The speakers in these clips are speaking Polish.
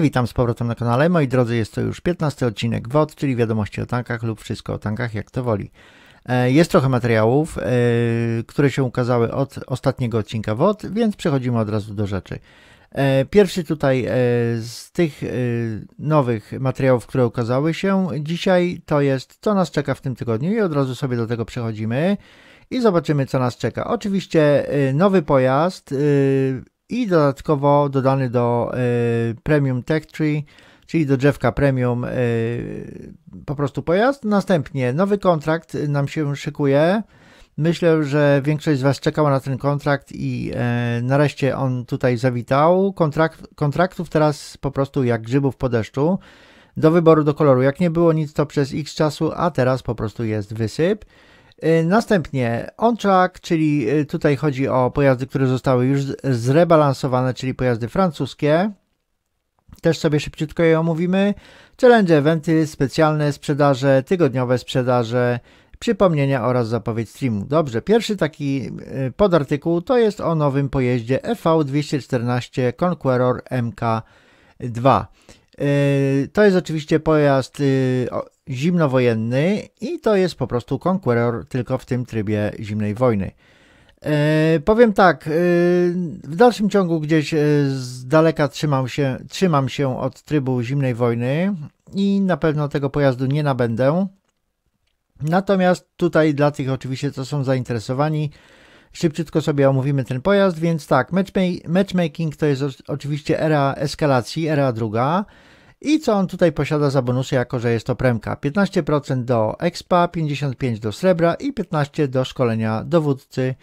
witam z powrotem na kanale. Moi drodzy, jest to już 15 odcinek WOD, czyli wiadomości o tankach lub wszystko o tankach, jak to woli. E, jest trochę materiałów, e, które się ukazały od ostatniego odcinka WOD, więc przechodzimy od razu do rzeczy. E, pierwszy tutaj z tych nowych materiałów, które ukazały się dzisiaj, to jest co nas czeka w tym tygodniu i od razu sobie do tego przechodzimy i zobaczymy co nas czeka. Oczywiście nowy pojazd i dodatkowo dodany do e, Premium Tech Tree, czyli do drzewka Premium e, po prostu pojazd. Następnie nowy kontrakt nam się szykuje. Myślę, że większość z Was czekała na ten kontrakt i e, nareszcie on tutaj zawitał. Kontrakt, kontraktów teraz po prostu jak grzybów po deszczu. Do wyboru do koloru. Jak nie było nic, to przez x czasu, a teraz po prostu jest wysyp. Y, następnie ontrack, czyli y, tutaj chodzi o pojazdy, które zostały już zrebalansowane, czyli pojazdy francuskie. Też sobie szybciutko je omówimy. Challenge eventy, specjalne sprzedaże, tygodniowe sprzedaże, przypomnienia oraz zapowiedź streamu. Dobrze, pierwszy taki y, podartykuł to jest o nowym pojeździe EV214 Conqueror MK2. To jest oczywiście pojazd zimnowojenny i to jest po prostu Conqueror, tylko w tym trybie zimnej wojny. E, powiem tak, e, w dalszym ciągu gdzieś e, z daleka trzymam się, trzymam się od trybu zimnej wojny i na pewno tego pojazdu nie nabędę. Natomiast tutaj dla tych oczywiście, co są zainteresowani, szybciutko sobie omówimy ten pojazd, więc tak, matchmaking to jest oczywiście era eskalacji, era druga. I co on tutaj posiada za bonusy, jako że jest to premka? 15% do expa, 55% do srebra i 15% do szkolenia dowódcy.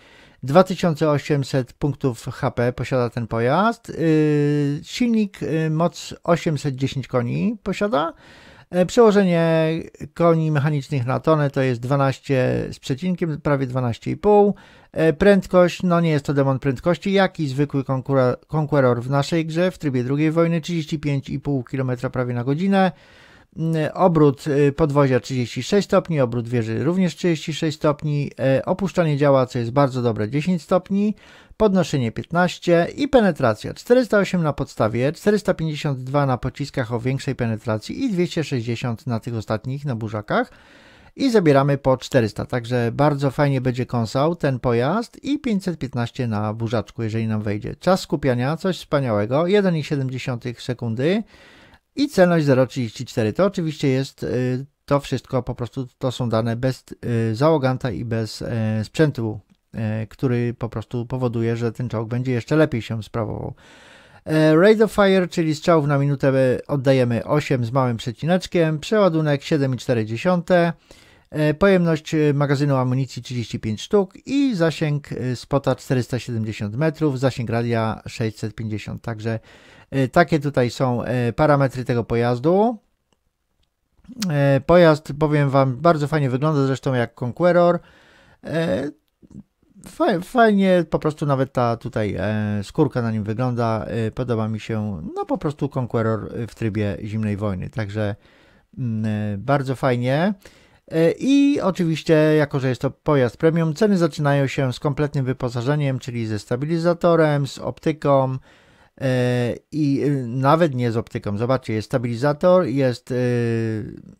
2800 punktów HP posiada ten pojazd. Yy, silnik yy, moc 810 koni posiada. Yy, przełożenie koni mechanicznych na tonę to jest 12 z przecinkiem, prawie 12,5. E, prędkość, no nie jest to demon prędkości, jak i zwykły Conqueror w naszej grze w trybie drugiej wojny 35,5 km prawie na godzinę. Mm, obrót e, podwozia 36 stopni, obrót wieży również 36 stopni, e, opuszczanie działa, co jest bardzo dobre, 10 stopni, podnoszenie 15 i penetracja 408 na podstawie, 452 na pociskach o większej penetracji i 260 na tych ostatnich, na burzakach i zabieramy po 400, także bardzo fajnie będzie kąsał ten pojazd i 515 na burzaczku, jeżeli nam wejdzie. Czas skupiania, coś wspaniałego, 1,7 sekundy i celność 0,34. To oczywiście jest y, to wszystko, po prostu to są dane bez y, załoganta i bez y, sprzętu, który po prostu powoduje, że ten czołg będzie jeszcze lepiej się sprawował. E, Rate of Fire, czyli strzałów na minutę e, oddajemy 8 z małym przecineczkiem, przeładunek 7,4. E, pojemność e, magazynu amunicji 35 sztuk i zasięg e, spota 470 metrów, zasięg radia 650. Także takie tutaj są parametry tego pojazdu. Pojazd, powiem Wam, bardzo fajnie wygląda, zresztą jak Conqueror. Fajnie, po prostu nawet ta tutaj skórka na nim wygląda. Podoba mi się, no po prostu Conqueror w trybie zimnej wojny. Także mm, bardzo fajnie. E, I oczywiście, jako że jest to pojazd premium, ceny zaczynają się z kompletnym wyposażeniem, czyli ze stabilizatorem, z optyką e, i e, nawet nie z optyką. Zobaczcie, jest stabilizator, jest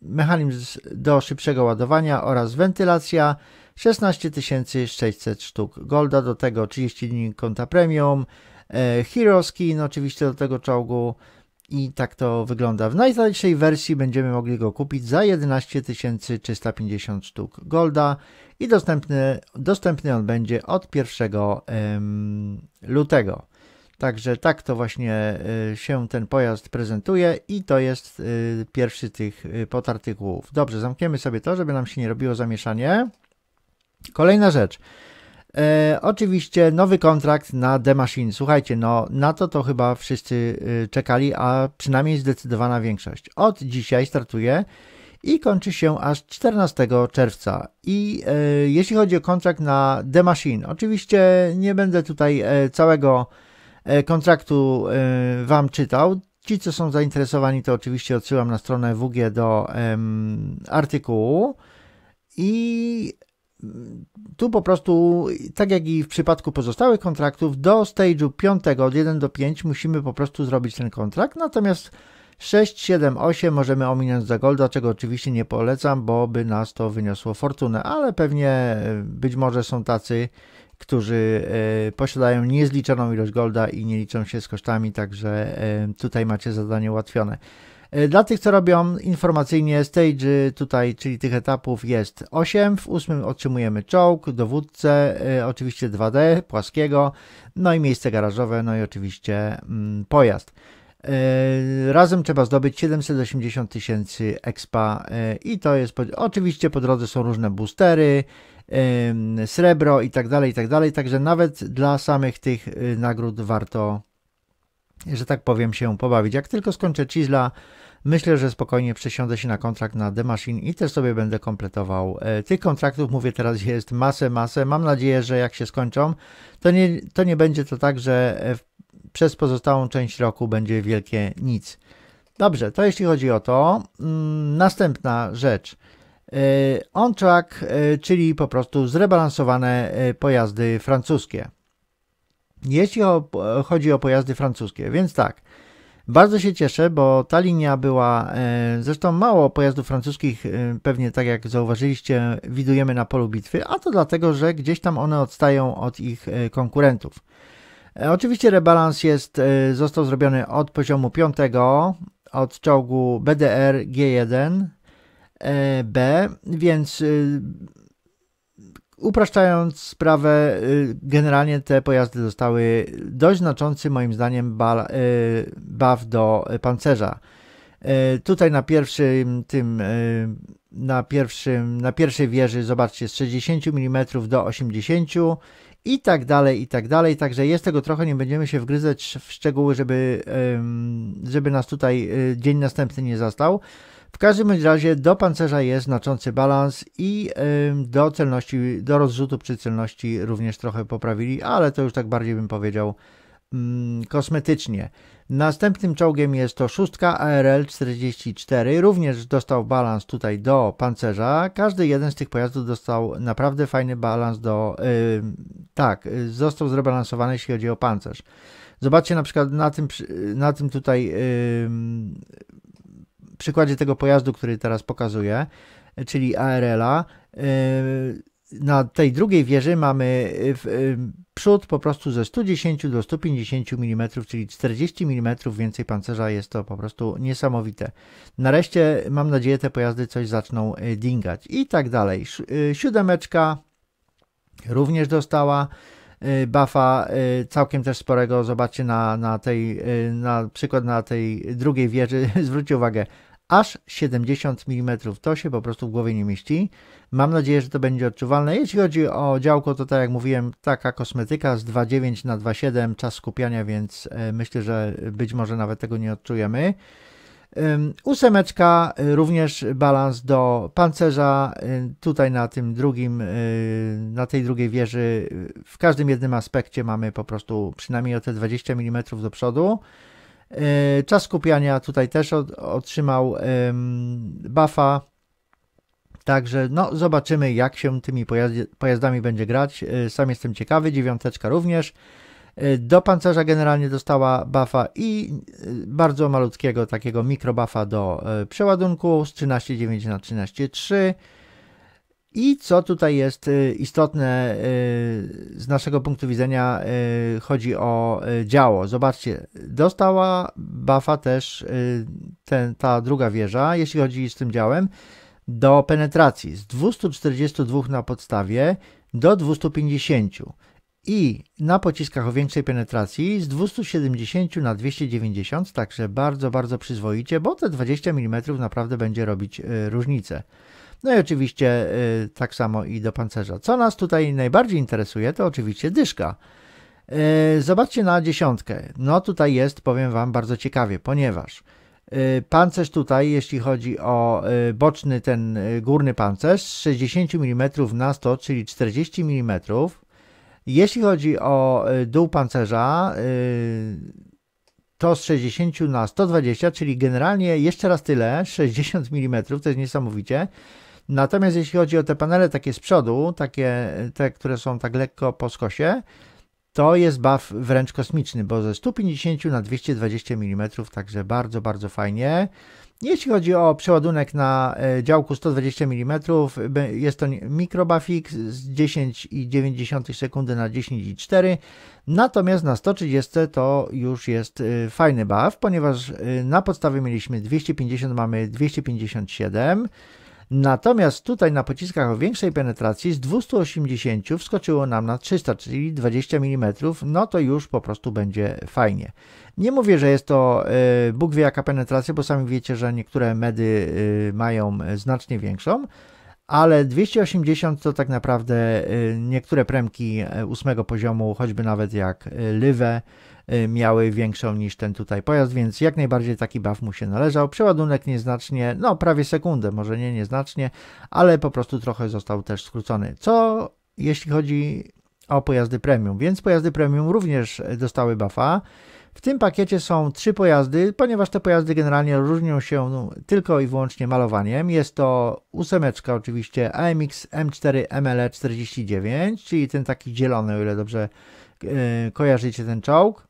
mechanizm do szybszego ładowania oraz wentylacja. 16 600 sztuk golda, do tego 30 dni konta premium, Hero Skin no oczywiście do tego czołgu, i tak to wygląda. W najtańszej wersji będziemy mogli go kupić za 11 350 sztuk golda i dostępny, dostępny on będzie od 1 lutego. Także tak to właśnie e, się ten pojazd prezentuje i to jest e, pierwszy z tych e, podartykułów. Dobrze, zamkniemy sobie to, żeby nam się nie robiło zamieszanie. Kolejna rzecz. E, oczywiście nowy kontrakt na The Machine. Słuchajcie, no na to to chyba wszyscy y, czekali, a przynajmniej zdecydowana większość. Od dzisiaj startuje i kończy się aż 14 czerwca. I e, jeśli chodzi o kontrakt na The Machine, oczywiście nie będę tutaj e, całego e, kontraktu e, Wam czytał. Ci, co są zainteresowani, to oczywiście odsyłam na stronę WG do artykułu. I tu po prostu, tak jak i w przypadku pozostałych kontraktów, do stage'u 5 od 1 do 5 musimy po prostu zrobić ten kontrakt, natomiast 6, 7, 8 możemy ominąć za golda, czego oczywiście nie polecam, bo by nas to wyniosło fortunę, ale pewnie e, być może są tacy, którzy e, posiadają niezliczoną ilość golda i nie liczą się z kosztami, także e, tutaj macie zadanie ułatwione. E, dla tych, co robią informacyjnie stage tutaj, czyli tych etapów jest 8. W 8 otrzymujemy czołg, dowódcę, e, oczywiście 2D płaskiego, no i miejsce garażowe, no i oczywiście mm, pojazd. E, razem trzeba zdobyć 780 tysięcy expa i to jest, oczywiście po drodze są różne boostery, srebro i tak dalej, i tak dalej, także nawet dla samych tych nagród warto że tak powiem, się pobawić. Jak tylko skończę Cizla, Myślę, że spokojnie przesiądę się na kontrakt na The Machine i też sobie będę kompletował. E, tych kontraktów, mówię teraz, jest masę, masę. Mam nadzieję, że jak się skończą, to nie, to nie będzie to tak, że e, przez pozostałą część roku będzie wielkie nic. Dobrze, to jeśli chodzi o to. Mm, następna rzecz. E, on track, czyli po prostu zrebalansowane pojazdy francuskie. Jeśli chodzi o pojazdy francuskie, więc tak. Bardzo się cieszę, bo ta linia była, e, zresztą mało pojazdów francuskich, e, pewnie tak jak zauważyliście, widujemy na polu bitwy, a to dlatego, że gdzieś tam one odstają od ich e, konkurentów. Oczywiście rebalans jest, został zrobiony od poziomu 5, od czołgu BDR G1B, więc Upraszczając sprawę, y, generalnie te pojazdy dostały dość znaczący, moim zdaniem, y, baw do pancerza. Y, tutaj na pierwszym tym na, pierwszym, na pierwszej wieży zobaczcie z 60 mm do 80 i tak dalej, i tak dalej. Także jest tego trochę, nie będziemy się wgryzać w szczegóły, żeby, żeby nas tutaj dzień następny nie zastał. W każdym razie do pancerza jest znaczący balans i do celności, do rozrzutu przy celności również trochę poprawili, ale to już tak bardziej bym powiedział mm, kosmetycznie. Następnym czołgiem jest to szóstka ARL 44, również dostał balans tutaj do pancerza. Każdy jeden z tych pojazdów dostał naprawdę fajny balans do... Yy, tak, został zrebalansowany jeśli chodzi o pancerz. Zobaczcie na przykład na tym, na tym tutaj... Yy, przykładzie tego pojazdu, który teraz pokazuję, czyli ARL-a, y, na tej drugiej wieży mamy y, y, przód po prostu ze 110 do 150 mm, czyli 40 mm więcej pancerza. Jest to po prostu niesamowite. Nareszcie, mam nadzieję, te pojazdy coś zaczną dingać i tak dalej. Siódemeczka również dostała buffa całkiem też sporego. Zobaczcie na, na tej, na przykład na tej drugiej wieży, zwróćcie uwagę, aż 70 mm. To się po prostu w głowie nie mieści. Mam nadzieję, że to będzie odczuwalne. Jeśli chodzi o działko, to tak jak mówiłem, taka kosmetyka z 2,9 na 2,7 czas skupiania, więc e, myślę, że być może nawet tego nie odczujemy. Ósemeczka, y, również balans do pancerza. Y, tutaj na tym drugim, y, na tej drugiej wieży, w każdym jednym aspekcie mamy po prostu przynajmniej o te 20 mm do przodu. E, czas skupiania tutaj też otrzymał buffa. Także no, zobaczymy, jak się tymi pojazdami będzie grać. E, sam jestem ciekawy, dziewiąteczka również. E, do pancerza generalnie dostała buffa i bardzo malutkiego takiego mikrobuffa do przeładunku z 13,9 na 13,3. I co tutaj jest y, istotne y, z naszego punktu widzenia, y, chodzi o działo. Zobaczcie, dostała buffa też ten, ta druga wieża, jeśli chodzi z tym działem, do penetracji z 242 na podstawie do 250 i na pociskach o większej penetracji z 270 na 290, także bardzo, bardzo przyzwoicie, bo te 20 mm naprawdę będzie robić różnicę. No i oczywiście y, tak samo i do pancerza. Co nas tutaj najbardziej interesuje, to oczywiście dyszka. Y, zobaczcie na dziesiątkę. No tutaj jest, powiem Wam, bardzo ciekawie, ponieważ y, pancerz tutaj, jeśli chodzi o boczny, ten górny pancerz, 60 mm na 100, czyli 40 mm. Jeśli chodzi o dół pancerza, to z 60 na 120, czyli generalnie jeszcze raz tyle, 60 mm, to jest niesamowicie. Natomiast jeśli chodzi o te panele takie z przodu, takie, te, które są tak lekko po skosie, to jest baw wręcz kosmiczny, bo ze 150 na 220 mm, także bardzo, bardzo fajnie. Jeśli chodzi o przeładunek na e, działku 120 mm, jest to mikrobafik z 10,9 sekundy na 10,4, natomiast na 130 to już jest e, fajny baw, ponieważ e, na podstawie mieliśmy 250, mamy 257 Natomiast tutaj na pociskach o większej penetracji z 280 wskoczyło nam na 300, czyli 20 mm, no to już po prostu będzie fajnie. Nie mówię, że jest to e, Bóg wie jaka penetracja, bo sami wiecie, że niektóre medy e, mają e, znacznie większą, ale 280 to tak naprawdę y, niektóre premki y, ósmego poziomu, choćby nawet jak y, Lywe, miały większą niż ten tutaj pojazd, więc jak najbardziej taki buff mu się należał. Przeładunek nieznacznie, no prawie sekundę, może nie nieznacznie, ale po prostu trochę został też skrócony. Co jeśli chodzi o pojazdy premium, więc pojazdy premium również dostały buffa. W tym pakiecie są trzy pojazdy, ponieważ te pojazdy generalnie różnią się no, tylko i wyłącznie malowaniem. Jest to ósemeczka oczywiście AMX M4 ML49, czyli ten taki zielony, o ile dobrze yy, kojarzycie ten czołg.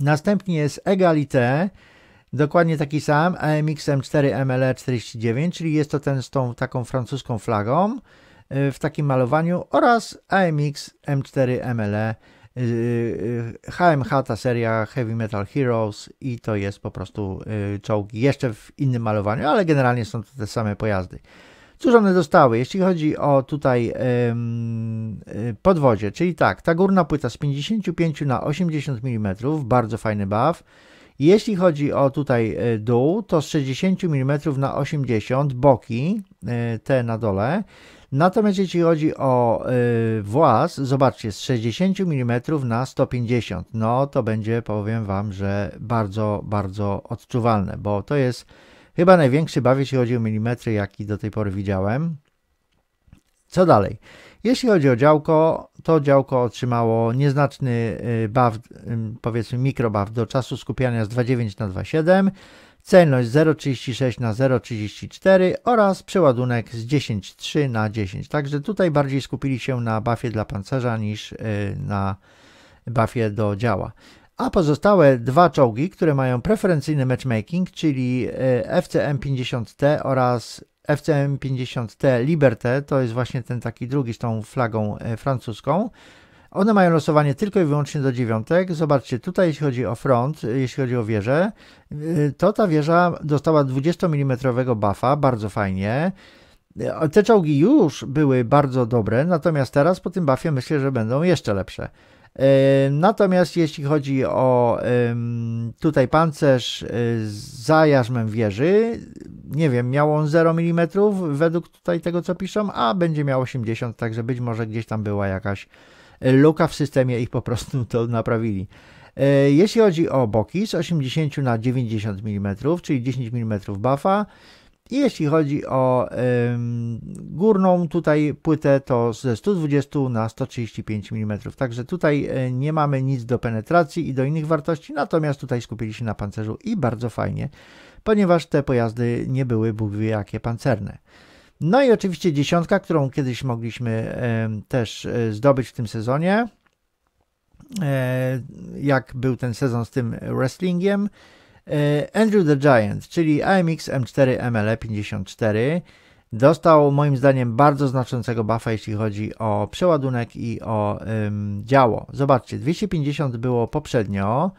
Następnie jest Egalite, dokładnie taki sam, AMX M4 ML49, czyli jest to ten z tą taką francuską flagą yy, w takim malowaniu oraz AMX M4 MLE49. HMH y, y, ta seria Heavy Metal Heroes i to jest po prostu y, czołgi jeszcze w innym malowaniu, ale generalnie są to te same pojazdy. Cóż one dostały? Jeśli chodzi o tutaj podwozie, podwodzie, czyli tak, ta górna płyta z 55 na 80 mm, bardzo fajny baw. Jeśli chodzi o tutaj e, dół, to z 60 mm na 80 boki, e, te na dole. Natomiast jeśli chodzi o e, włas, zobaczcie, z 60 mm na 150, no to będzie, powiem Wam, że bardzo, bardzo odczuwalne, bo to jest chyba największy baw, jeśli chodzi o milimetry, jaki do tej pory widziałem. Co dalej? Jeśli chodzi o działko, to działko otrzymało nieznaczny y, BAW, y, powiedzmy mikrobaw do czasu skupiania z 2,9 na 2,7, celność 0,36 na 0,34 oraz przeładunek z 10,3 na 10. Także tutaj bardziej skupili się na bafie dla pancerza niż y, na bafie do działa. A pozostałe dwa czołgi, które mają preferencyjny matchmaking, czyli FCM-50T oraz FCM50T Liberté, to jest właśnie ten taki drugi z tą flagą e, francuską. One mają losowanie tylko i wyłącznie do dziewiątek. Zobaczcie, tutaj jeśli chodzi o front, e, jeśli chodzi o wieżę, e, to ta wieża dostała 20 mm buffa, bardzo fajnie. Te czołgi już były bardzo dobre, natomiast teraz po tym buffie myślę, że będą jeszcze lepsze. Natomiast jeśli chodzi o tutaj pancerz y, za jarzmem wieży, nie wiem, miał on 0 mm według tutaj tego co piszą, a będzie miał 80, także być może gdzieś tam była jakaś luka w systemie i po prostu to naprawili. Y, jeśli chodzi o boki z 80 na 90 mm, czyli 10 mm buffa, jeśli chodzi o ym, górną tutaj płytę, to ze 120 na 135 mm. Także tutaj e, nie mamy nic do penetracji i do innych wartości, natomiast tutaj skupili się na pancerzu i bardzo fajnie, ponieważ te pojazdy nie były Bóg wie jakie pancerne. No i oczywiście dziesiątka, którą kiedyś mogliśmy też e, zdobyć w tym sezonie, e, jak był ten sezon z tym wrestlingiem, E, Andrew the Giant, czyli AMX M4 ml 54 dostał moim zdaniem bardzo znaczącego buffa, jeśli chodzi o przeładunek i o ym, działo. Zobaczcie, 250 było poprzednio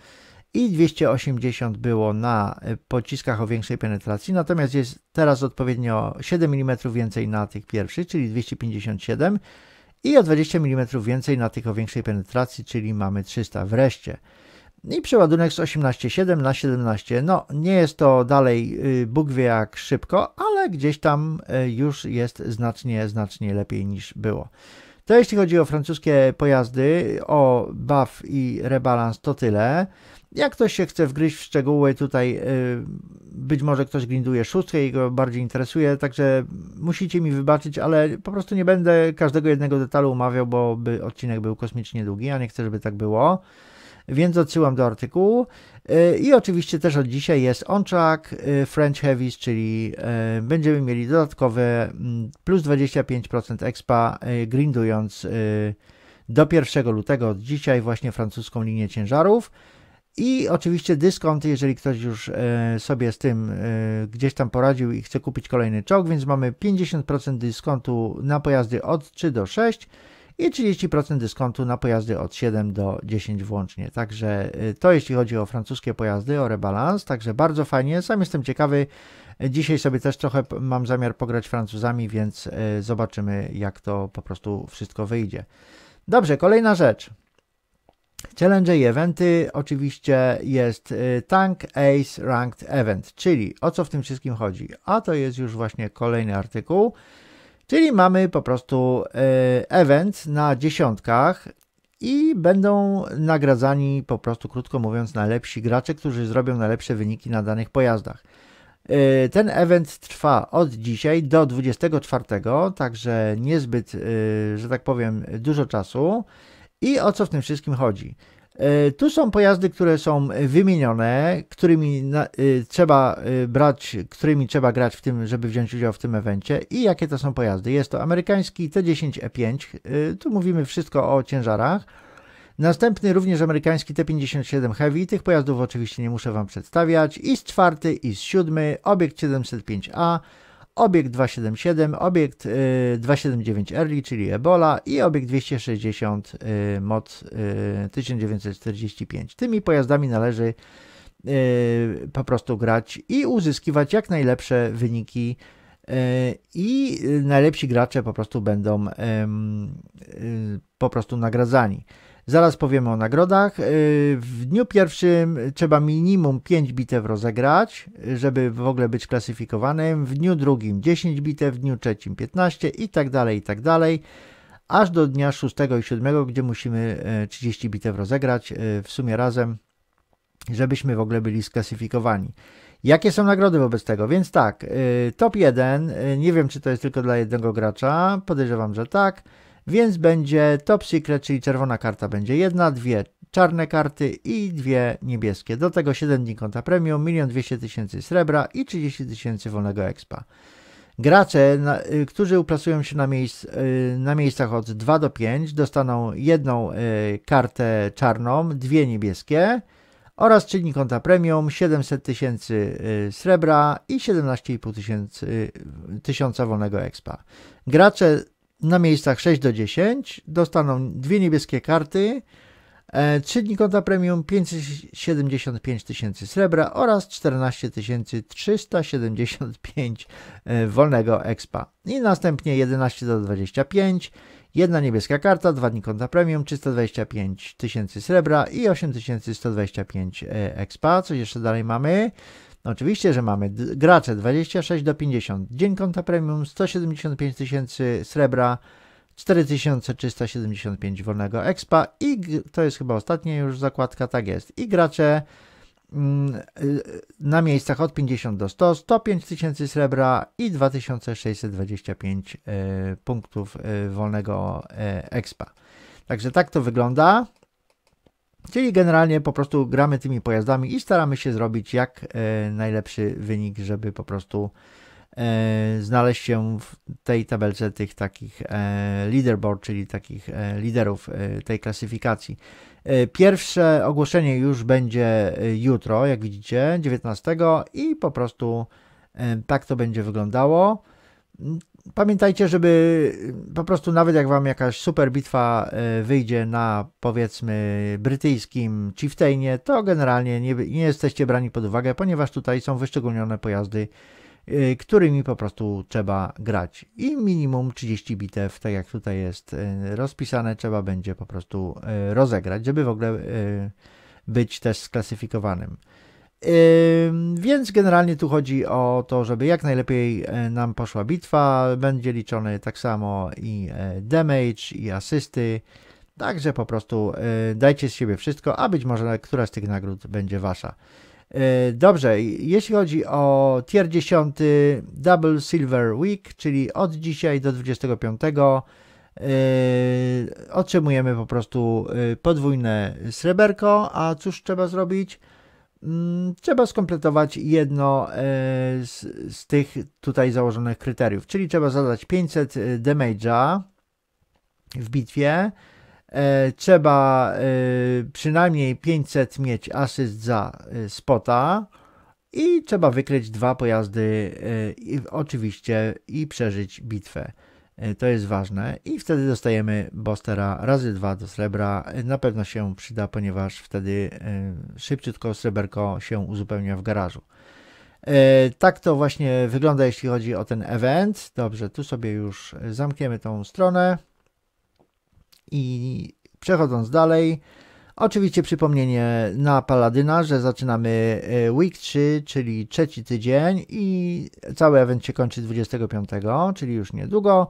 i 280 było na y, pociskach o większej penetracji, natomiast jest teraz odpowiednio 7 mm więcej na tych pierwszych, czyli 257 i o 20 mm więcej na tych o większej penetracji, czyli mamy 300 wreszcie i przeładunek z 18,7 na 17. No, nie jest to dalej y, Bóg wie jak szybko, ale gdzieś tam y, już jest znacznie, znacznie lepiej niż było. To jeśli chodzi o francuskie pojazdy, o buff i Rebalance to tyle. Jak ktoś się chce wgryźć w szczegóły, tutaj y, być może ktoś grinduje szóstkę i go bardziej interesuje, także musicie mi wybaczyć, ale po prostu nie będę każdego jednego detalu omawiał, bo by odcinek był kosmicznie długi, a nie chcę, żeby tak było więc odsyłam do artykułu. Y, I oczywiście też od dzisiaj jest on-track y, French Heavies, czyli y, będziemy mieli dodatkowe mm, plus 25% expa grindując do 1 lutego od dzisiaj właśnie francuską linię ciężarów. I oczywiście dyskonty, jeżeli ktoś już sobie z tym gdzieś tam poradził i chce kupić kolejny czołg, więc mamy 50% dyskontu na pojazdy od 3 do 6 i 30% dyskontu na pojazdy od 7 do 10 włącznie. Także y, to jeśli chodzi o francuskie pojazdy, o rebalans, także bardzo fajnie. Sam jestem ciekawy. Dzisiaj sobie też trochę mam zamiar pograć Francuzami, więc y, zobaczymy jak to po prostu wszystko wyjdzie. Dobrze, kolejna rzecz. Challenge i eventy oczywiście jest y, Tank Ace Ranked Event, czyli o co w tym wszystkim chodzi? A to jest już właśnie kolejny artykuł. Czyli mamy po prostu e, event na dziesiątkach i będą nagradzani po prostu, krótko mówiąc, najlepsi gracze, którzy zrobią najlepsze wyniki na danych pojazdach. E, ten event trwa od dzisiaj do 24, także niezbyt, e, że tak powiem, dużo czasu. I o co w tym wszystkim chodzi? E, tu są pojazdy, które są e, wymienione, którymi na, y, trzeba brać, którymi trzeba grać w tym, żeby wziąć udział w tym evencie i jakie to są pojazdy. Jest to amerykański T10E5, y, tu mówimy wszystko o ciężarach. Następny również amerykański T57 Heavy, tych pojazdów oczywiście nie muszę Wam przedstawiać. I z czwarty, i z siódmy obiekt 705A, obiekt 277, obiekt 279 Early, czyli Ebola i obiekt 260 y, MOD 1945. Y, Tymi pojazdami należy y, po prostu grać i uzyskiwać jak najlepsze wyniki i najlepsi gracze po prostu będą po prostu nagradzani. Zaraz powiemy o nagrodach. Y, w dniu pierwszym trzeba minimum 5 bitew rozegrać, żeby w ogóle być klasyfikowanym. W dniu drugim 10 bitew, w dniu trzecim 15 i tak dalej, i tak dalej. Aż do dnia 6 i 7, gdzie musimy 30 e, bitew rozegrać e, w sumie razem, żebyśmy w ogóle byli sklasyfikowani. Jakie są nagrody wobec tego? Więc tak, e, top 1, nie wiem czy to jest tylko dla jednego gracza, podejrzewam, że tak więc będzie top secret, czyli czerwona karta będzie jedna, dwie czarne karty i dwie niebieskie. Do tego 7 dni konta premium, 1 200 000 srebra i 30 tysięcy wolnego expa. Gracze, na, y, którzy uplasują się na, miejsc, y, na, miejscach od 2 do 5, dostaną jedną y, kartę czarną, dwie niebieskie oraz 3 dni konta premium 700 tysięcy y, srebra i 17,5 tysiąca wolnego expa. Gracze na miejscach 6 do 10 dostaną dwie niebieskie karty, 3 e, dni konta premium 575 tysięcy srebra oraz 14 375 e, wolnego expa. I następnie 11 do 25, jedna niebieska karta, 2 dni konta premium, 325 tysięcy srebra i 8125 e, expa. Co jeszcze dalej mamy? Oczywiście, że mamy gracze 26 do 50, dzień konta premium 175 tysięcy srebra, 4375 wolnego expa i to jest chyba ostatnia już zakładka, tak jest. I gracze mm, y, na miejscach od 50 do 100, 105 tysięcy srebra i 2625 y, punktów y, wolnego expa. Także tak to wygląda. Czyli generalnie po prostu gramy tymi pojazdami i staramy się zrobić jak e, najlepszy wynik, żeby po prostu e, znaleźć się w tej tabelce tych takich e, leaderboard, czyli takich liderów tej klasyfikacji. Pierwsze ogłoszenie już będzie jutro, jak widzicie, 19 i po prostu tak to będzie wyglądało pamiętajcie, żeby y, po prostu nawet jak wam jakaś super bitwa y, wyjdzie na powiedzmy brytyjskim Chieftainie, to generalnie nie, nie jesteście brani pod uwagę, ponieważ tutaj są wyszczególnione pojazdy, y, którymi po prostu trzeba grać. I minimum 30 bitew, tak jak tutaj jest rozpisane, trzeba będzie po prostu rozegrać, żeby w ogóle być też sklasyfikowanym. Więc generalnie tu chodzi o to, żeby jak najlepiej e, nam poszła bitwa. Będzie liczony tak samo i e, damage, i asysty. Także po prostu e, dajcie z siebie wszystko, a być może któraś z tych nagród będzie wasza. Dobrze, jeśli chodzi o tier 10 Double Silver Week, czyli od dzisiaj do 25 otrzymujemy po prostu podwójne sreberko, a cóż trzeba zrobić? Mm, trzeba skompletować jedno e, z, z, tych tutaj założonych kryteriów, czyli trzeba zadać 500 e, damage'a w bitwie, e, trzeba przynajmniej 500 mieć asyst za spota i trzeba wykryć dwa pojazdy i, oczywiście i przeżyć bitwę. E, to jest ważne i wtedy dostajemy Bostera razy 2 do srebra. E, na pewno się przyda, ponieważ wtedy e, szybciutko sreberko się uzupełnia w garażu. Tak to właśnie wygląda, jeśli chodzi o ten event. Dobrze, tu sobie już zamkniemy tą stronę i przechodząc dalej, Oczywiście przypomnienie na Paladyna, że zaczynamy week 3, czyli trzeci tydzień i cały event się kończy 25, czyli już niedługo.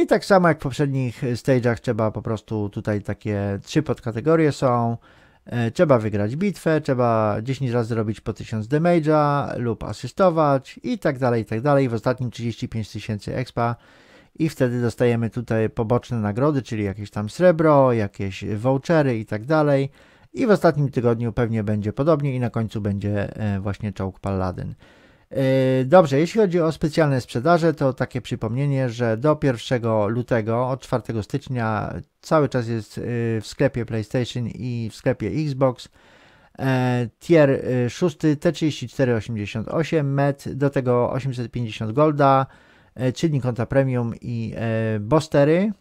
I tak samo jak w poprzednich e, stage'ach trzeba po prostu tutaj takie trzy podkategorie są. E, trzeba wygrać bitwę, trzeba 10 razy robić po 1000 damage'a lub asystować i tak dalej, i tak dalej. W ostatnim 35 tysięcy expa i wtedy dostajemy tutaj poboczne nagrody, czyli jakieś tam srebro, jakieś vouchery i tak dalej. I w ostatnim tygodniu pewnie będzie podobnie i na końcu będzie e, właśnie czołg Paladin. Yy, dobrze, jeśli chodzi o specjalne sprzedaże, to takie przypomnienie, że do 1 lutego, od 4 stycznia, cały czas jest yy, w sklepie PlayStation i w sklepie Xbox. Yy, tier 6 T3488 MET, do tego 850 Golda, czynnik konta premium i bostery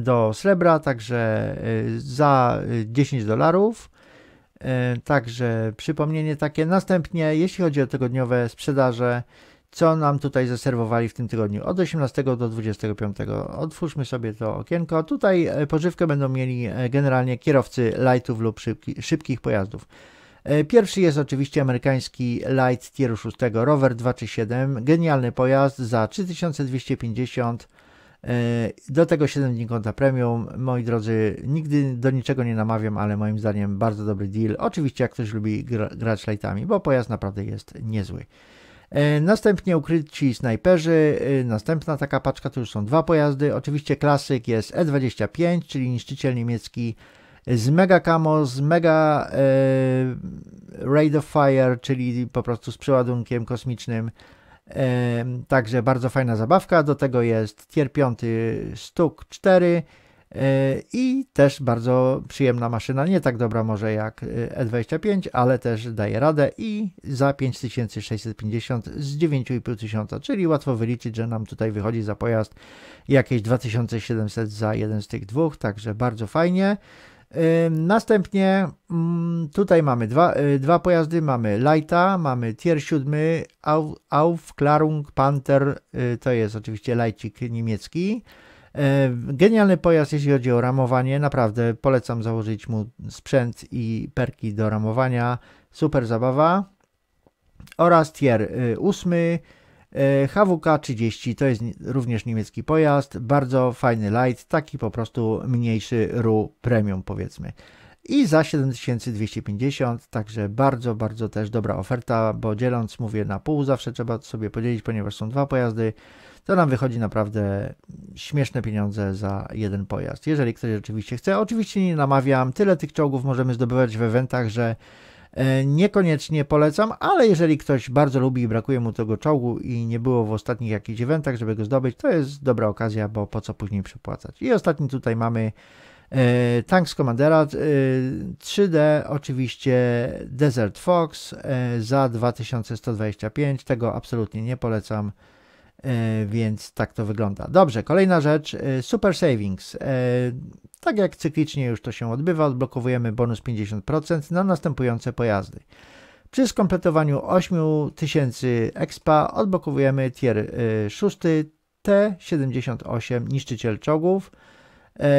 do srebra, także za 10 dolarów. E, także przypomnienie takie. Następnie, jeśli chodzi o tygodniowe sprzedaże, co nam tutaj zaserwowali w tym tygodniu od 18 do 25. Otwórzmy sobie to okienko. Tutaj e, pożywkę będą mieli e, generalnie kierowcy lightów lub szybki, szybkich pojazdów. Pierwszy jest oczywiście amerykański Light Tieru 6 Rover 237. Genialny pojazd za 3250 zł E, do tego 7 dni konta premium. Moi drodzy, nigdy do niczego nie namawiam, ale moim zdaniem bardzo dobry deal. Oczywiście jak ktoś lubi gra, grać lightami, bo pojazd naprawdę jest niezły. E, następnie ukryci snajperzy, e, następna taka paczka, to już są dwa pojazdy. Oczywiście klasyk jest E25, czyli niszczyciel niemiecki z Mega Camo, z Mega e, Raid of Fire, czyli po prostu z przeładunkiem kosmicznym. Także bardzo fajna zabawka. Do tego jest tier 5 stuk 4 i też bardzo przyjemna maszyna. Nie tak dobra może jak E25, e ale też daje radę i za 5650 z 9500, czyli łatwo wyliczyć, że nam tutaj wychodzi za pojazd jakieś 2700 za jeden z tych dwóch, także bardzo fajnie. Następnie mm, tutaj mamy dwa, y, dwa pojazdy, mamy Lighta, mamy Tier 7 Aufklärung Panther, y, to jest oczywiście lajcik niemiecki. Y, genialny pojazd, jeśli chodzi o ramowanie, naprawdę polecam założyć mu sprzęt i perki do ramowania, super zabawa. Oraz Tier 8 E, HWK 30 to jest również niemiecki pojazd, bardzo fajny light, taki po prostu mniejszy RU premium powiedzmy. I za 7250, także bardzo, bardzo też dobra oferta, bo dzieląc mówię na pół zawsze trzeba sobie podzielić, ponieważ są dwa pojazdy, to nam wychodzi naprawdę śmieszne pieniądze za jeden pojazd. Jeżeli ktoś rzeczywiście chce, oczywiście nie namawiam, tyle tych czołgów możemy zdobywać w eventach, że E, niekoniecznie polecam, ale jeżeli ktoś bardzo lubi i brakuje mu tego czołgu i nie było w ostatnich jakichś eventach, żeby go zdobyć, to jest dobra okazja, bo po co później przepłacać. I ostatni tutaj mamy e, Tanks Commandera 3D, e, oczywiście Desert Fox za 2125, tego absolutnie nie polecam. E, więc tak to wygląda. Dobrze, kolejna rzecz, e, Super Savings. E, tak jak cyklicznie już to się odbywa, odblokowujemy bonus 50% na następujące pojazdy. Przy skompletowaniu 8000 expa odblokowujemy tier 6 T-78 niszczyciel czołgów.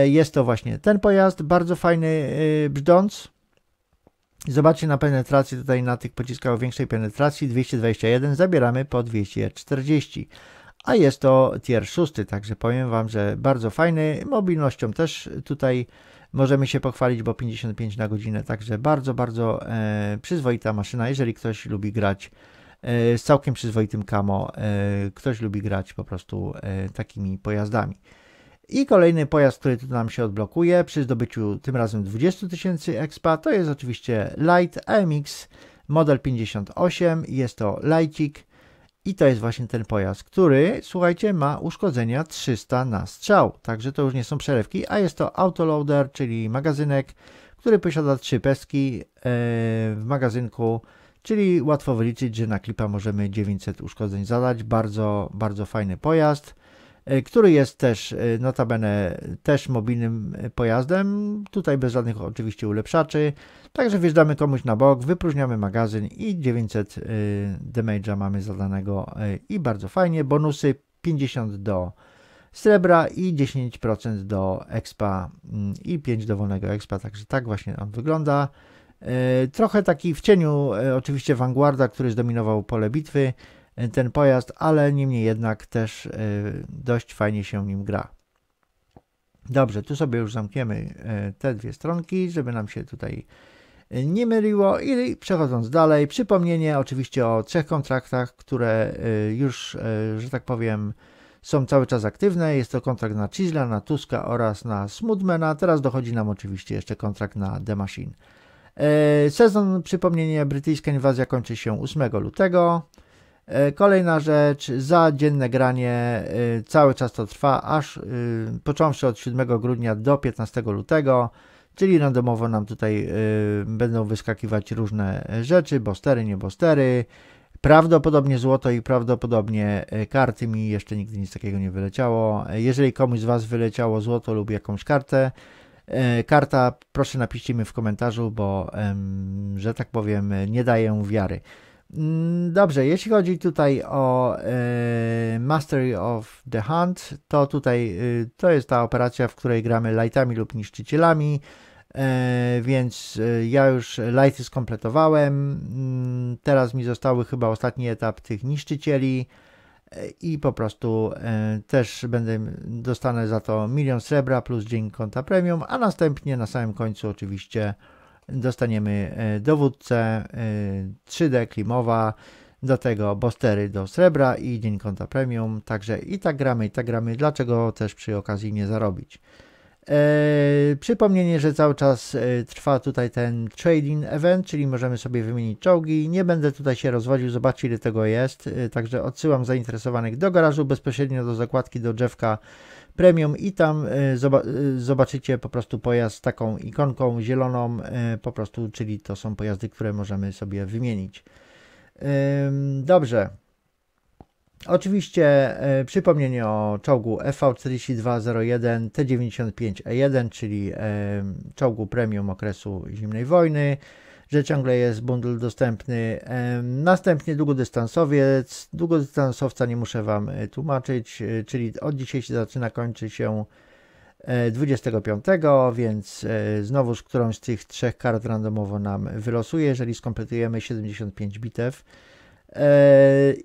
Jest to właśnie ten pojazd, bardzo fajny brzdąc Zobaczcie na penetrację tutaj na tych pociskach o większej penetracji 221 zabieramy po 240 a jest to tier 6, także powiem Wam, że bardzo fajny. Mobilnością też tutaj możemy się pochwalić, bo 55 na godzinę, także bardzo, bardzo e, przyzwoita maszyna, jeżeli ktoś lubi grać e, z całkiem przyzwoitym kamo, e, ktoś lubi grać po prostu e, takimi pojazdami. I kolejny pojazd, który nam się odblokuje przy zdobyciu tym razem 20 tysięcy expa, to jest oczywiście Light MX model 58, jest to Lightik i to jest właśnie ten pojazd, który, słuchajcie, ma uszkodzenia 300 na strzał, także to już nie są przelewki, a jest to autoloader, czyli magazynek, który posiada 3 peski e, w magazynku, czyli łatwo wyliczyć, że na klipa możemy 900 uszkodzeń zadać, bardzo, bardzo fajny pojazd. E, który jest też e, notabene też mobilnym e, pojazdem, tutaj bez żadnych oczywiście ulepszaczy. Także wjeżdżamy komuś na bok, wypróżniamy magazyn i 900 damage'a mamy zadanego i bardzo fajnie. Bonusy 50 do srebra i 10% do expa mm, i 5 dowolnego expa, także tak właśnie on wygląda. Trochę taki w cieniu oczywiście Vanguarda, który zdominował pole bitwy ten pojazd, ale niemniej jednak też y, dość fajnie się nim gra. Dobrze, tu sobie już zamkniemy y, te dwie stronki, żeby nam się tutaj y, nie myliło i przechodząc dalej, przypomnienie oczywiście o trzech kontraktach, które już, że tak powiem, są cały czas aktywne. Jest to kontrakt na Chisla, na Tuska oraz na Smoothmana. Teraz dochodzi nam oczywiście jeszcze kontrakt na The Machine. Sezon, przypomnienie, brytyjska inwazja kończy się 8 lutego. E, kolejna rzecz, za dzienne granie e, cały czas to trwa, aż e, począwszy od 7 grudnia do 15 lutego, czyli randomowo nam tutaj będą wyskakiwać różne rzeczy, bostery, nie bostery, prawdopodobnie złoto i prawdopodobnie karty, mi jeszcze nigdy nic takiego nie wyleciało. Jeżeli komuś z Was wyleciało złoto lub jakąś kartę, karta, proszę napiszcie mi w komentarzu, bo, że tak powiem, nie daję wiary. Mm, dobrze, jeśli chodzi tutaj o e, Mastery of the Hunt, to tutaj e, to jest ta operacja, w której gramy lightami lub niszczycielami, e, więc e, ja już lighty skompletowałem, mm, teraz mi zostały chyba ostatni etap tych niszczycieli e, i po prostu e, też będę dostanę za to milion srebra plus dzień konta premium, a następnie na samym końcu oczywiście dostaniemy e, dowódcę, 3D e, klimowa, do tego bostery do srebra i dzień konta premium, także i tak gramy, i tak gramy, dlaczego też przy okazji nie zarobić. Eee, przypomnienie, że cały czas e, trwa tutaj ten trading event, czyli możemy sobie wymienić czołgi. Nie będę tutaj się rozwodził, zobaczcie ile tego jest. E, także odsyłam zainteresowanych do garażu, bezpośrednio do zakładki do drzewka premium i tam e, e, zobaczycie po prostu pojazd z taką ikonką zieloną, e, po prostu, czyli to są pojazdy, które możemy sobie wymienić. Dobrze. Oczywiście przypomnienie o czołgu EV4201 T95E1, czyli czołgu premium okresu zimnej wojny że ciągle jest bundle dostępny. Następnie długodystansowiec. Długodystansowca nie muszę Wam e, tłumaczyć, e, czyli od dzisiaj się zaczyna, kończy się 25, e, więc znowu z którąś z tych trzech kart randomowo nam wylosuje, jeżeli skompletujemy 75 bitew.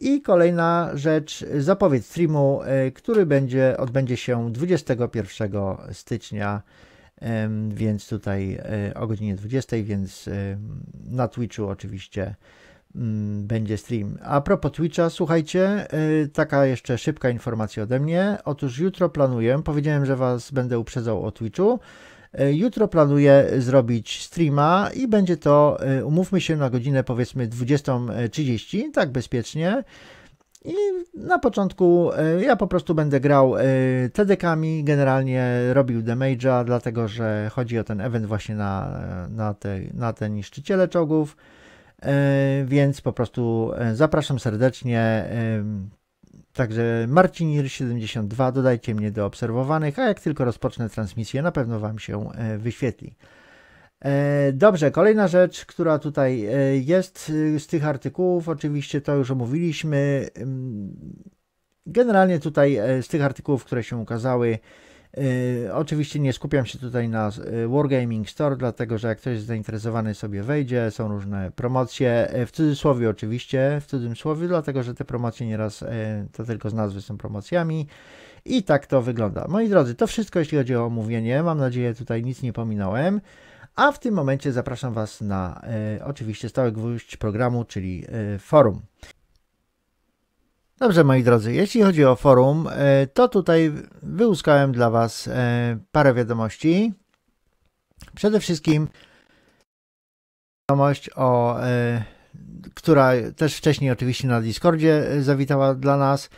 I kolejna rzecz, zapowiedź streamu, który będzie, odbędzie się 21 stycznia więc tutaj e, o godzinie 20, więc e, na Twitchu oczywiście mm, będzie stream. A propos Twitcha, słuchajcie, e, taka jeszcze szybka informacja ode mnie. Otóż jutro planuję, powiedziałem, że Was będę uprzedzał o Twitchu. Jutro planuję zrobić streama i będzie to, umówmy się na godzinę powiedzmy 20.30, tak bezpiecznie. I na początku e, ja po prostu będę grał e, TDK-ami, generalnie robił damage'a, dlatego że chodzi o ten event właśnie na, na, te, na te niszczyciele czołgów, e, więc po prostu zapraszam serdecznie. Także Marcinir72, dodajcie mnie do obserwowanych, a jak tylko rozpocznę transmisję, na pewno Wam się wyświetli. E, dobrze, kolejna rzecz, która tutaj e, jest e, z tych artykułów, oczywiście to już omówiliśmy. Generalnie tutaj z tych artykułów, które się ukazały, oczywiście nie skupiam się tutaj na Wargaming Store, dlatego że jak ktoś jest zainteresowany sobie wejdzie, są różne promocje, w cudzysłowie oczywiście, w cudzysłowie, dlatego że te promocje nieraz to tylko z nazwy są promocjami. I tak to wygląda. Moi drodzy, to wszystko jeśli chodzi o omówienie. Mam nadzieję, tutaj nic nie pominąłem. A w tym momencie zapraszam Was na e, oczywiście stały gwóźdź programu, czyli e, forum. Dobrze, moi drodzy, jeśli chodzi o forum, e, to tutaj wyłuskałem dla Was e, parę wiadomości. Przede wszystkim wiadomość, o, e, która też wcześniej oczywiście na Discordzie e, zawitała dla nas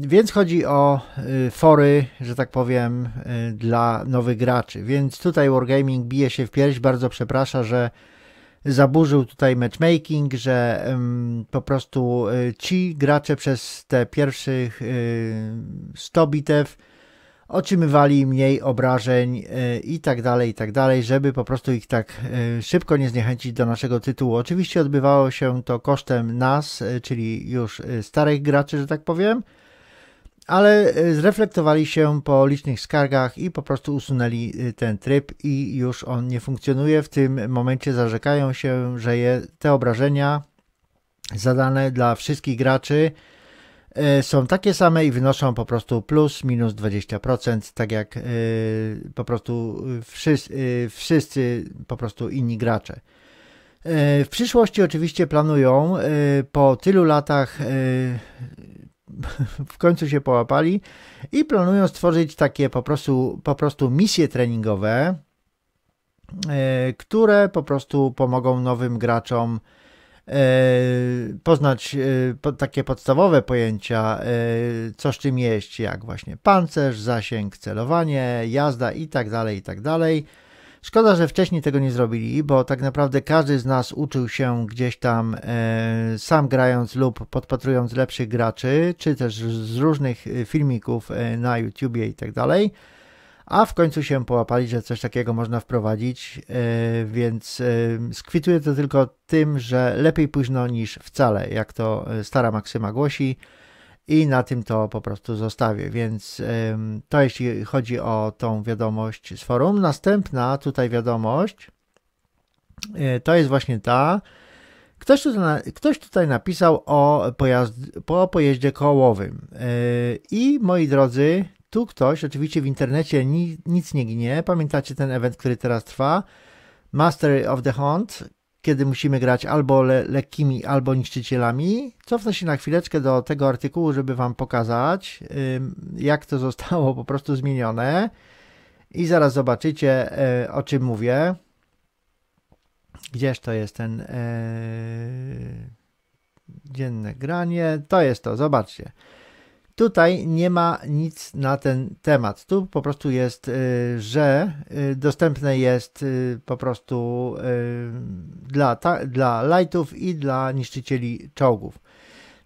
więc chodzi o y, fory, że tak powiem, y, dla nowych graczy. Więc tutaj Wargaming bije się w pierś, bardzo przeprasza, że zaburzył tutaj matchmaking, że po prostu y, ci gracze przez te pierwszych 100 bitew otrzymywali mniej obrażeń e, i tak dalej, i tak dalej, żeby po prostu ich tak e, szybko nie zniechęcić do naszego tytułu. Oczywiście odbywało się to kosztem nas, e, czyli już starych graczy, że tak powiem, ale zreflektowali się po licznych skargach i po prostu usunęli ten tryb i już on nie funkcjonuje. W tym momencie zarzekają się, że je, te obrażenia zadane dla wszystkich graczy E, są takie same i wynoszą po prostu plus minus 20%, tak jak e, po prostu e, wszyscy, wszyscy po prostu inni gracze. W przyszłości oczywiście planują po tylu latach w końcu się połapali i planują stworzyć takie po prostu, po prostu misje treningowe, które po prostu pomogą nowym graczom E, poznać e, takie podstawowe pojęcia, e, co z czym jeść, jak właśnie pancerz, zasięg, celowanie, jazda i tak dalej, i tak dalej. Szkoda, że wcześniej tego nie zrobili, bo tak naprawdę każdy z nas uczył się gdzieś tam sam grając lub podpatrując lepszych graczy, czy też z różnych filmików na YouTubie i tak dalej a w końcu się połapali, że coś takiego można wprowadzić, e, więc e, skwituję to tylko tym, że lepiej późno niż wcale, jak to e, stara Maksyma głosi i na tym to po prostu zostawię. Więc to jeśli chodzi o tą wiadomość z forum. Następna tutaj wiadomość to jest właśnie ta. Ktoś tutaj, ktoś tutaj napisał o, pojazd, o pojeździe kołowym. I moi drodzy, tu ktoś, oczywiście w internecie ni nic nie ginie. Pamiętacie ten event, który teraz trwa? Mastery of the Hunt, kiedy musimy grać albo le lekkimi, albo niszczycielami. Cofnę się na chwileczkę do tego artykułu, żeby Wam pokazać, jak to zostało po prostu zmienione. I zaraz zobaczycie, e, o czym mówię. Gdzież to jest ten e, dzienne granie? To jest to, zobaczcie. Tutaj nie ma nic na ten temat. Tu po prostu jest, y, że y, dostępne jest y, po prostu dla, dla lightów i dla niszczycieli czołgów.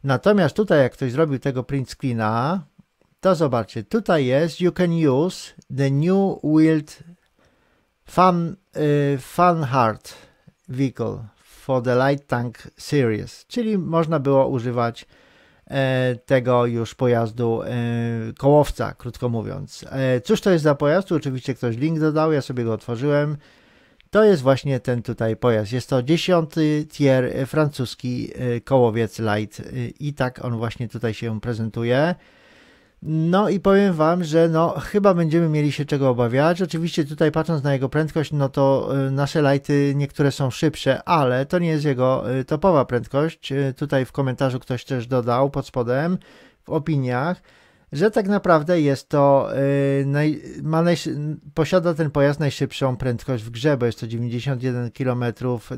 Natomiast tutaj, jak ktoś zrobił tego print screena, to zobaczcie, tutaj jest You can use the new wheeled fun, fun heart vehicle for the light tank series, czyli można było używać E, tego już pojazdu e, kołowca, krótko mówiąc. E, cóż to jest za pojazd? oczywiście ktoś link dodał, ja sobie go otworzyłem. To jest właśnie ten tutaj pojazd. Jest to 10 tier francuski kołowiec light i tak on właśnie tutaj się prezentuje. No i powiem Wam, że no, chyba będziemy mieli się czego obawiać. Oczywiście tutaj patrząc na jego prędkość, no to y, nasze lighty niektóre są szybsze, ale to nie jest jego y, topowa prędkość. Y, tutaj w komentarzu ktoś też dodał pod spodem w opiniach, że tak naprawdę jest to, naj, ma naj, posiada ten pojazd najszybszą prędkość w grze, bo jest to 91 km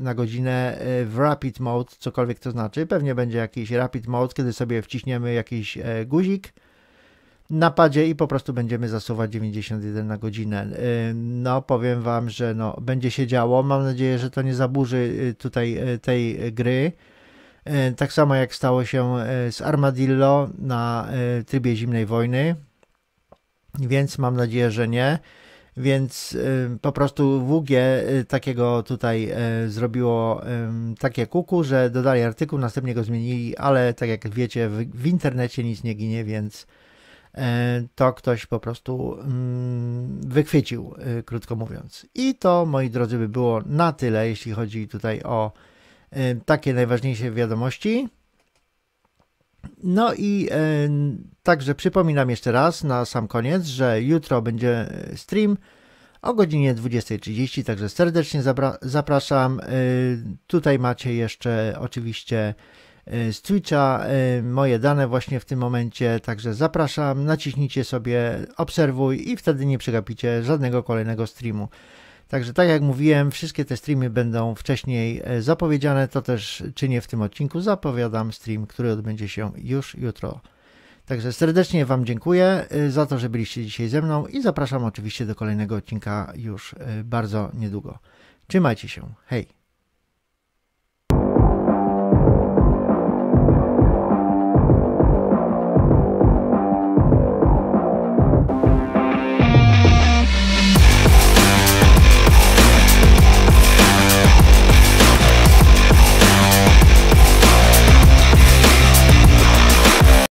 na godzinę w rapid mode, cokolwiek to znaczy. Pewnie będzie jakiś rapid mode, kiedy sobie wciśniemy jakiś e, guzik napadzie i po prostu będziemy zasuwać 91 na godzinę. Y, no, powiem Wam, że no, będzie się działo. Mam nadzieję, że to nie zaburzy y, tutaj y, tej gry. Tak samo jak stało się z Armadillo na trybie zimnej wojny, więc mam nadzieję, że nie. Więc po prostu WG takiego tutaj zrobiło takie kuku, że dodali artykuł, następnie go zmienili, ale tak jak wiecie, w, w internecie nic nie ginie, więc E, to ktoś po prostu mm, wychwycił, e, krótko mówiąc. I to, moi drodzy, by było na tyle, jeśli chodzi tutaj o e, takie najważniejsze wiadomości. No i także przypominam jeszcze raz na sam koniec, że jutro będzie stream o godzinie 20.30, także serdecznie zapraszam. Tutaj macie jeszcze oczywiście E, z Twitcha e, moje dane właśnie w tym momencie, także zapraszam, naciśnijcie sobie obserwuj i wtedy nie przegapicie żadnego kolejnego streamu. Także tak jak mówiłem, wszystkie te streamy będą wcześniej e, zapowiedziane, to też czynię w tym odcinku. Zapowiadam stream, który odbędzie się już jutro. Także serdecznie Wam dziękuję za to, że byliście dzisiaj ze mną i zapraszam oczywiście do kolejnego odcinka już bardzo niedługo. Trzymajcie się. Hej!